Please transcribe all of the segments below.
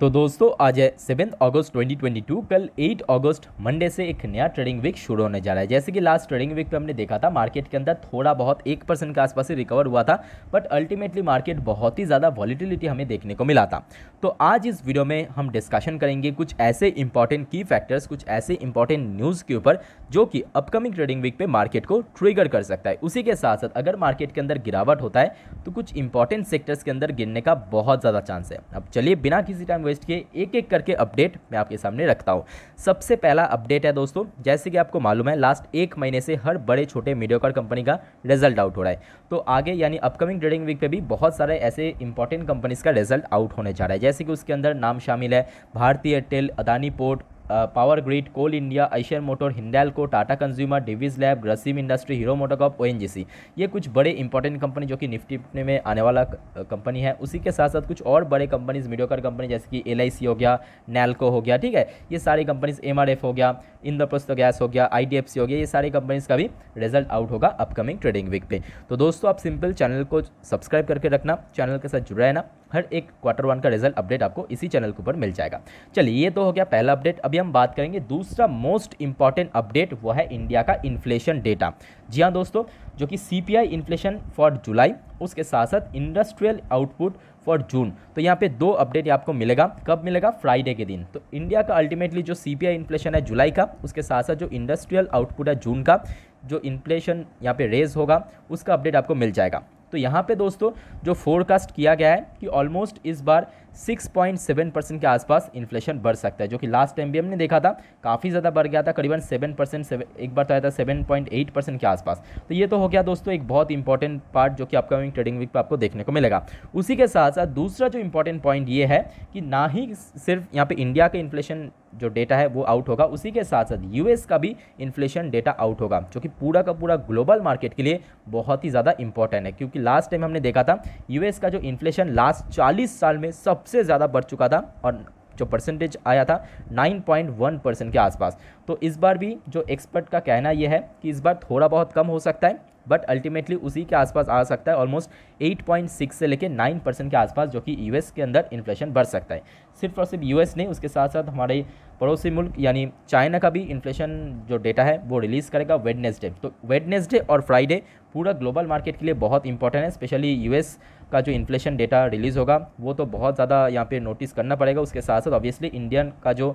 तो दोस्तों आज है सेवन अगस्त 2022 कल 8 अगस्त मंडे से एक नया ट्रेडिंग वीक शुरू होने जा रहा है जैसे कि लास्ट ट्रेडिंग वीक पे हमने देखा था मार्केट के अंदर थोड़ा बहुत एक परसेंट के आसपास ही रिकवर हुआ था बट अल्टीमेटली मार्केट बहुत ही ज़्यादा वॉलीटिलिटी हमें देखने को मिला था तो आज इस वीडियो में हम डिस्कशन करेंगे कुछ ऐसे इंपॉर्टेंट की फैक्टर्स कुछ ऐसे इंपॉर्टेंट न्यूज़ के ऊपर जो कि अपकमिंग ट्रेडिंग वीक पर मार्केट को ट्रिगर कर सकता है उसी के साथ साथ अगर मार्केट के अंदर गिरावट होता है तो कुछ इंपॉर्टेंट सेक्टर्स के अंदर गिरने का बहुत ज़्यादा चांस है अब चलिए बिना किसी टाइम रिक्वेस्ट किए एक एक करके अपडेट मैं आपके सामने रखता हूँ सबसे पहला अपडेट है दोस्तों जैसे कि आपको मालूम है लास्ट एक महीने से हर बड़े छोटे मीडियोकर कंपनी का रिजल्ट आउट हो रहा है तो आगे यानी अपकमिंग ट्रेडिंग वीक पे भी बहुत सारे ऐसे इंपॉर्टेंट कंपनीज का रिजल्ट आउट होने जा रहा है जैसे कि उसके अंदर नाम शामिल है Bharti Airtel Adani port power grid coal India Asian motor Hindalco Tata consumer Divi's lab Grasim industry Hero MotoCorp ओ ये कुछ बड़े इंपॉर्टेंट कंपनी जो कि निफ्टी में आने वाला कंपनी है उसी के साथ साथ कुछ और बड़े कंपनीज मीडियोकर कंपनी जैसे कि एल हो गया नैलको हो गया ठीक है ये सारी कंपनीज एम हो गया इंद्रप्रस्त गैस हो गया आई हो गया ये सारी कंपनीज का भी रिजल्ट आउट होगा अपकमिंग ट्रेडिंग वीक पे तो दोस्तों आप सिंपल चैनल को सब्सक्राइब करके रखना चैनल के साथ जुड़े रहना हर एक क्वार्टर वन का रिजल्ट अपडेट आपको इसी चैनल के ऊपर मिल जाएगा चलिए ये तो हो गया पहला अपडेट अभी हम बात करेंगे दूसरा मोस्ट इंपॉर्टेंट अपडेट वो है इंडिया का इन्फ्लेशन डेटा जी हाँ दोस्तों जो कि सी इन्फ्लेशन फॉर जुलाई उसके साथ साथ इंडस्ट्रियल आउटपुट फॉर जून तो यहाँ पे दो अपडेट आपको मिलेगा कब मिलेगा फ्राइडे के दिन तो इंडिया का अल्टीमेटली जो सी इन्फ्लेशन है जुलाई का उसके साथ साथ जो इंडस्ट्रियल आउटपुट है जून का जो इन्फ्लेशन यहाँ पे रेज होगा उसका अपडेट आपको मिल जाएगा तो यहाँ पे दोस्तों जो फोरकास्ट किया गया है कि ऑलमोस्ट इस बार 6.7 परसेंट के आसपास इन्फ्लेशन बढ़ सकता है जो कि लास्ट टाइम भी हमने देखा था काफ़ी ज़्यादा बढ़ गया था करीबन 7 परसेंट एक बार तो आया था 7.8 परसेंट के आसपास तो ये तो हो गया दोस्तों एक बहुत इंपॉर्टेंट पार्ट जो कि अपकमिंग ट्रेडिंग वीक पर आपको देखने को मिलेगा उसी के साथ साथ दूसरा जो इंपॉर्टेंट पॉइंट ये है कि ना ही सिर्फ यहाँ पर इंडिया का इन्फ्लेशन जो डेटा है वो आउट होगा उसी के साथ साथ यूएस का भी इन्फ्लेशन डेटा आउट होगा जो कि पूरा का पूरा ग्लोबल मार्केट के लिए बहुत ही ज़्यादा इंपॉर्टेंट है क्योंकि लास्ट टाइम हमने देखा था यूएस का जो इन्फ्लेशन लास्ट चालीस साल में सब सबसे ज़्यादा बढ़ चुका था और जो परसेंटेज आया था 9.1 परसेंट के आसपास तो इस बार भी जो एक्सपर्ट का कहना यह है कि इस बार थोड़ा बहुत कम हो सकता है बट अल्टीमेटली उसी के आसपास आ सकता है ऑलमोस्ट 8.6 से लेकर 9 परसेंट के आसपास जो कि यूएस के अंदर इन्फ्लेशन बढ़ सकता है सिर्फ और सिर्फ यूएस नहीं उसके साथ साथ हमारे पड़ोसी मुल्क यानी चाइना का भी इन्फ्लेशन जो डेटा है वो रिलीज़ करेगा वेडनेसडे तो वेडनेसडे और फ्राइडे पूरा ग्लोबल मार्केट के लिए बहुत इंपॉर्टेंट है स्पेशली यूएस का जो इन्फ्लेशन डेटा रिलीज़ होगा वो तो बहुत ज़्यादा यहाँ पे नोटिस करना पड़ेगा उसके साथ साथ ऑब्वियसली इंडियन का जो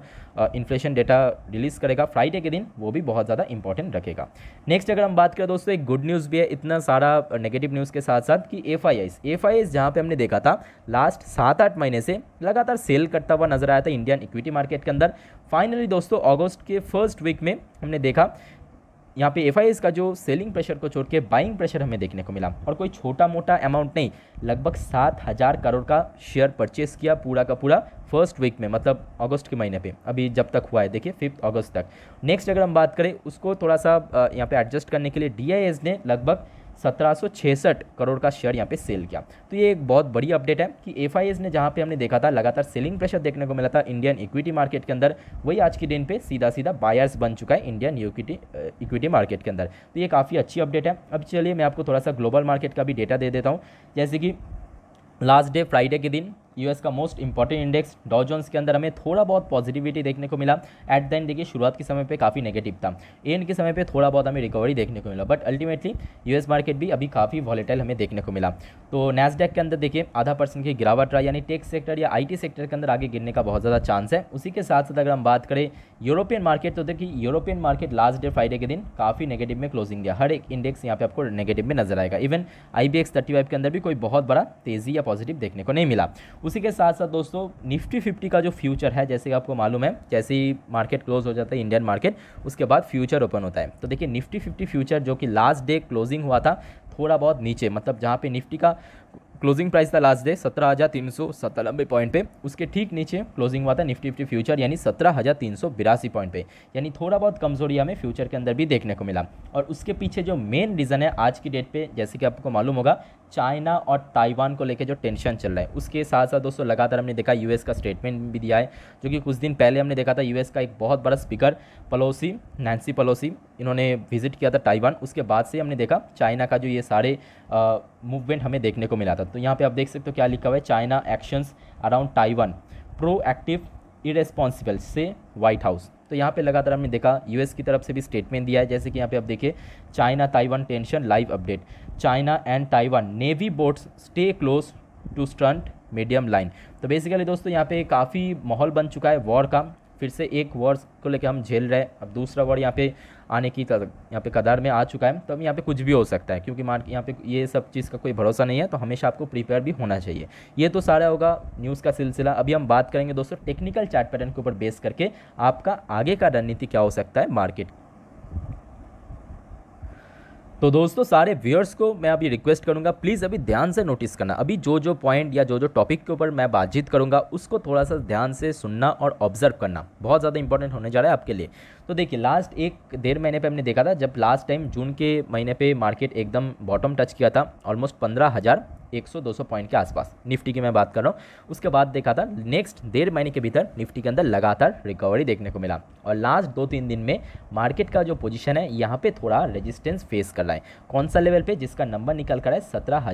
इन्फ्लेशन डेटा रिलीज़ करेगा फ्राइडे के दिन वो भी बहुत ज़्यादा इंपॉर्टेंट रखेगा नेक्स्ट अगर हम बात करें दोस्तों एक गुड न्यूज़ भी है इतना सारा नेगेटिव न्यूज़ के साथ साथ कि F I I's F I जहाँ पर हमने देखा था लास्ट सात आठ महीने से लगातार सेल करता हुआ नजर आया था इंडियन इक्विटी मार्केट के अंदर फाइनली दोस्तों अगस्त के फर्स्ट वीक में हमने देखा यहाँ पे एफ का जो सेलिंग प्रेशर को छोड़ के बाइंग प्रेशर हमें देखने को मिला और कोई छोटा मोटा अमाउंट नहीं लगभग सात हज़ार करोड़ का शेयर परचेस किया पूरा का पूरा फर्स्ट वीक में मतलब अगस्त के महीने पे अभी जब तक हुआ है देखिए फिफ्थ अगस्त तक नेक्स्ट अगर हम बात करें उसको थोड़ा सा यहाँ पर एडजस्ट करने के लिए डी ने लगभग सत्रह करोड़ का शेयर यहाँ पे सेल किया तो ये एक बहुत बड़ी अपडेट है कि एफ ने जहाँ पे हमने देखा था लगातार सेलिंग प्रेशर देखने को मिला था इंडियन इक्विटी मार्केट के अंदर वही आज के दिन पे सीधा सीधा बायर्स बन चुका है इंडियन इक्विटी इक्विटी मार्केट के अंदर तो ये काफ़ी अच्छी अपडेट है अब चलिए मैं आपको थोड़ा सा ग्लोबल मार्केट का भी डेटा दे देता हूँ जैसे कि लास्ट डे फ्राइडे के दिन यूएस का मोस्ट इंपॉर्टेंट इंडेक्स डॉजोन्स के अंदर हमें थोड़ा बहुत पॉजिटिविटी देखने को मिला एट द एंड देखिए शुरुआत के समय पे काफ़ी नेगेटिव था एंड के समय पे थोड़ा बहुत हमें रिकवरी देखने को मिला बट अल्टीमेटली यूएस मार्केट भी अभी काफ़ी वॉलेटाइल हमें देखने को मिला तो नेसडेक के अंदर देखिए आधा परसेंट की गिरावट रहा यानी टेक्स सेक्टर या आई सेक्टर के अंदर आगे गिरने का बहुत ज़्यादा चांस है उसी के साथ साथ अगर हम बात करें यूरोपियन मार्केट तो देखिए European market last day Friday के दिन काफ़ी नेगेटिव में क्लोजिंग गया हर एक इंडेक्स यहाँ पे आपको नेगेटिव में नजर आएगा इवन आई बी के अंदर भी कोई बहुत बड़ा तेज़ी या पॉजिटिव देखने को नहीं मिला उसी के साथ साथ दोस्तों निफ्टी फिफ्टी का जो फ्यूचर है जैसे कि आपको मालूम है जैसे ही मार्केट क्लोज हो जाता है इंडियन मार्केट उसके बाद फ्यूचर ओपन होता है तो देखिए निफ्टी फिफ्टी फ्यूचर जो कि लास्ट डे क्लोजिंग हुआ था थोड़ा बहुत नीचे मतलब जहाँ पे निफ्टी का क्लोजिंग प्राइस था लास्ट डे सत्रह हज़ार तीन सौ सत्तानबे पॉइंट पे उसके ठीक नीचे क्लोजिंग हुआ था निफ्टी निफ्टी फ्यूचर यानी सत्रह हज़ार तीन सौ बिरासी पॉइंट पे यानी थोड़ा बहुत कमजोरी हमें फ्यूचर के अंदर भी देखने को मिला और उसके पीछे जो मेन रीज़न है आज की डेट पे जैसे कि आपको मालूम होगा चाइना और ताइवान को लेकर जो टेंशन चल रहा है उसके साथ साथ दोस्तों लगातार हमने देखा यूएस का स्टेटमेंट भी दिया है जो कि कुछ दिन पहले हमने देखा था यूएस का एक बहुत बड़ा स्पीकर पलोसी नैन्सी पलोसी इन्होंने विजिट किया था ताइवान उसके बाद से हमने देखा चाइना का जो ये सारे मूवमेंट हमें देखने को मिला था तो यहाँ पर आप देख सकते हो क्या लिखा हुआ है China actions around Taiwan pro irresponsible से वाइट हाउस तो यहाँ पे लगातार हमने देखा यूएस की तरफ से भी स्टेटमेंट दिया है जैसे कि यहाँ पे आप देखिए China Taiwan tension live update China and Taiwan navy boats stay close to strait medium line तो बेसिकली दोस्तों यहाँ पे काफ़ी माहौल बन चुका है वॉर का फिर से एक वर्ड को लेकर हम झेल रहे हैं अब दूसरा वर्ड यहाँ पे आने की यहाँ पे कदार में आ चुका है तो अब यहाँ पे कुछ भी हो सकता है क्योंकि मार्क यहाँ पे ये सब चीज़ का कोई भरोसा नहीं है तो हमेशा आपको प्रिपेयर भी होना चाहिए ये तो सारा होगा न्यूज़ का सिलसिला अभी हम बात करेंगे दोस्तों टेक्निकल चार्ट पैटर्न के ऊपर बेस करके आपका आगे का रणनीति क्या हो सकता है मार्केट तो दोस्तों सारे व्यूअर्स को मैं अभी रिक्वेस्ट करूंगा प्लीज़ अभी ध्यान से नोटिस करना अभी जो जो पॉइंट या जो जो टॉपिक के ऊपर मैं बातचीत करूंगा उसको थोड़ा सा ध्यान से सुनना और ऑब्जर्व करना बहुत ज़्यादा इंपॉर्टेंट होने जा रहा है आपके लिए तो देखिए लास्ट एक डेढ़ महीने पे हमने देखा था जब लास्ट टाइम जून के महीने पे मार्केट एकदम बॉटम टच किया था ऑलमोस्ट पंद्रह हज़ार 100 200 पॉइंट के आसपास निफ्टी की मैं बात कर रहा हूँ उसके बाद देखा था नेक्स्ट डेढ़ महीने के भीतर निफ्टी के अंदर लगातार रिकवरी देखने को मिला और लास्ट दो तीन दिन में मार्केट का जो पोजिशन है यहाँ पर थोड़ा रजिस्टेंस फेस कर रहा है कौन सा लेवल पर जिसका नंबर निकल कर है सत्रह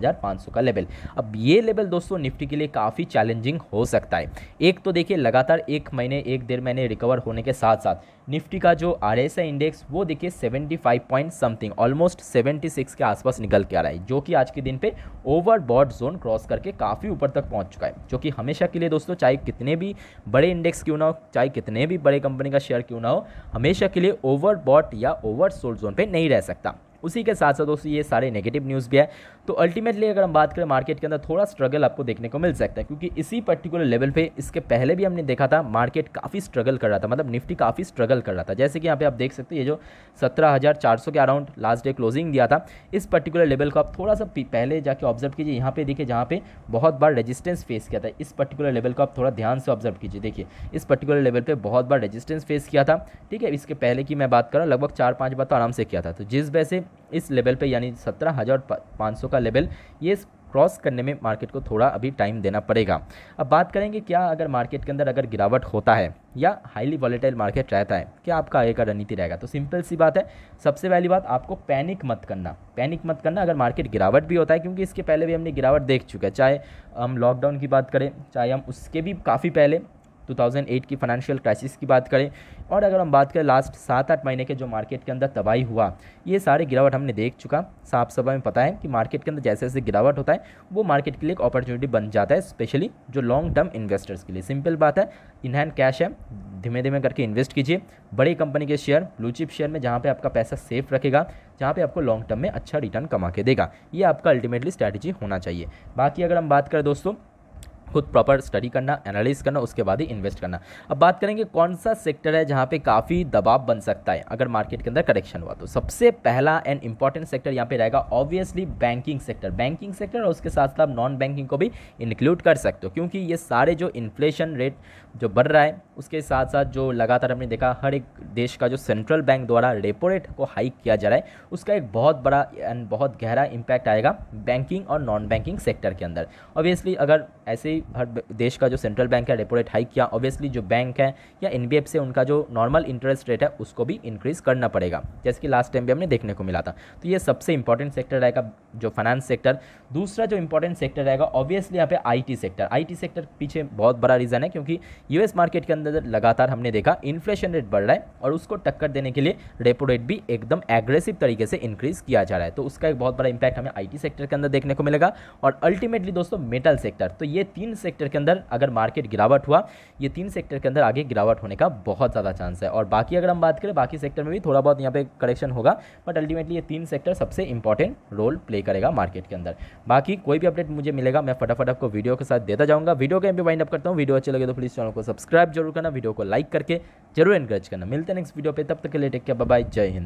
का लेवल अब ये लेवल दोस्तों निफ्टी के लिए काफ़ी चैलेंजिंग हो सकता है एक तो देखिए लगातार एक महीने एक डेढ़ महीने रिकवर होने के साथ साथ निफ्टी का जो आर एस इंडेक्स वो देखिए 75 पॉइंट समथिंग ऑलमोस्ट 76 के आसपास निकल के आ रहा है जो कि आज के दिन पे ओवर बॉड जोन क्रॉस करके काफ़ी ऊपर तक पहुंच चुका है जो कि हमेशा के लिए दोस्तों चाहे कितने भी बड़े इंडेक्स क्यों ना हो चाहे कितने भी बड़े कंपनी का शेयर क्यों ना हो हमेशा के लिए ओवर बॉट या ओवर सोल्ड जोन पर नहीं रह सकता उसी के साथ साथ दोस्तों ये सारे नेगेटिव न्यूज़ भी है तो अल्टीमेटली अगर हम बात करें मार्केट के अंदर थोड़ा स्ट्रगल आपको देखने को मिल सकता है क्योंकि इसी पर्टिकुलर लेवल पे इसके पहले भी हमने देखा था मार्केट काफ़ी स्ट्रगल कर रहा था मतलब निफ्टी काफ़ी स्ट्रगल कर रहा था जैसे कि यहाँ पे आप देख सकते हैं ये जो सौ के अराउंड लास्ट डे क्लोजिंग दिया था इस पर्टिकुलर लेवल को आप थोड़ा सा पहले जाके ऑब्जर्व कीजिए यहाँ पे देखिए जहाँ पे बहुत बार रजिस्टेंस फेस किया था इस पर्टिकुलर लेवल को आप थोड़ा ध्यान से ऑब्जर्व कीजिए देखिए इस पर्टिकुलर लेवल पर बहुत बार रजिस्टेंस फेस किया था ठीक है इसके पहले की मैं बात करूँ लगभग चार पाँच बार तो आराम से किया था तो जिस वैसे इस लेवल पे यानी सत्रह हज़ार पाँच सौ का लेवल ये क्रॉस करने में मार्केट को थोड़ा अभी टाइम देना पड़ेगा अब बात करेंगे क्या अगर मार्केट के अंदर अगर गिरावट होता है या हाईली वॉलेटाइल मार्केट रहता है क्या आपका आगे का रणनीति रहेगा तो सिंपल सी बात है सबसे पहली बात आपको पैनिक मत करना पैनिक मत करना अगर मार्केट गिरावट भी होता है क्योंकि इसके पहले भी हमने गिरावट देख चुका है चाहे हम लॉकडाउन की बात करें चाहे हम उसके भी काफ़ी पहले 2008 की फाइनेंशियल क्राइसिस की बात करें और अगर हम बात करें लास्ट सात आठ महीने के जो मार्केट के अंदर तबाही हुआ ये सारे गिरावट हमने देख चुका साफ सफाई में पता है कि मार्केट के अंदर जैसे जैसे गिरावट होता है वो मार्केट के लिए एक अपॉर्चुनिटी बन जाता है स्पेशली जो लॉन्ग टर्म इन्वेस्टर्स के लिए सिंपल बात है इनहैंड कैश है धीमे धीमे करके इन्वेस्ट कीजिए बड़ी कंपनी के शेयर ब्लूचिप शेयर में जहाँ पर आपका पैसा सेफ रखेगा जहाँ पे आपको लॉन्ग टर्म में अच्छा रिटर्न कमा के देगा ये आपका अल्टीमेटली स्ट्रैटेजी होना चाहिए बाकी अगर हम बात करें दोस्तों खुद प्रॉपर स्टडी करना एनालिस करना उसके बाद ही इन्वेस्ट करना अब बात करेंगे कौन सा सेक्टर है जहाँ पे काफ़ी दबाव बन सकता है अगर मार्केट के अंदर करेक्शन हुआ तो सबसे पहला एंड इंपॉर्टेंट सेक्टर यहाँ पे रहेगा obviously banking sector banking sector और उसके साथ साथ नॉन बैंकिंग को भी इंक्लूड कर सकते हो क्योंकि ये सारे जो इन्फ्लेशन रेट जो बढ़ रहा है उसके साथ साथ जो लगातार हमने देखा हर एक देश का जो सेंट्रल बैंक द्वारा रेपो रेट को हाइक किया जा रहा है उसका एक बहुत बड़ा एंड बहुत गहरा इम्पैक्ट आएगा बैंकिंग और नॉन बैंकिंग सेक्टर के अंदर ऑब्वियसली अगर ऐसे ही हर देश का जो सेंट्रल बैंक है रेपो रेट हाइक किया ऑब्वियसली जो बैंक है या एन से उनका जो नॉर्मल इंटरेस्ट रेट है उसको भी इंक्रीज़ करना पड़ेगा जैसे कि लास्ट टाइम भी हमने देखने को मिला था तो ये सबसे इंपॉर्टेंट सेक्टर रहेगा जो फाइनेंस सेक्टर दूसरा जो इंपॉर्टेंट सेक्टर रहेगा ऑब्वियसली यहाँ पे आई सेक्टर आई सेक्टर पीछे बहुत बड़ा रीज़न है क्योंकि यूएस मार्केट के अंदर लगातार हमने देखा इन्फ्लेशन रेट बढ़ रहा है और उसको टक्कर देने के लिए रेपो रेट भी एकदम एग्रेसिव तरीके से इंक्रीज़ किया जा रहा है तो उसका एक बहुत बड़ा इंपैक्ट हमें आई सेक्टर के अंदर देखने को मिलेगा और अल्टीमेटली दोस्तों मेटल सेक्टर तो ये तीन तीन सेक्टर के अंदर अगर मार्केट गिरावट हुआ ये तीन सेक्टर के अंदर आगे गिरावट होने का बहुत ज़्यादा चांस है और बाकी अगर हम बात करें बाकी सेक्टर में भी थोड़ा बहुत यहाँ पे करेक्शन होगा बट अल्टीमेटली ये तीन सेक्टर सबसे इंपॉर्टेंट रोल प्ले करेगा मार्केट के अंदर बाकी कोई भी अपडेट मुझे मिलेगा मैं फटाफट आपको वीडियो के साथ देता जाऊँगा वीडियो के भी वाइंड अप करता हूँ वीडियो अच्छे लगे तो प्लीज़ चैनल को सब्सक्राइब जरूर करना वीडियो को लाइक करके जरूर एनकरेज करना मिलते हैं नेक्स्ट वीडियो पर तब तक के लिए टेक के बाय जय हिंद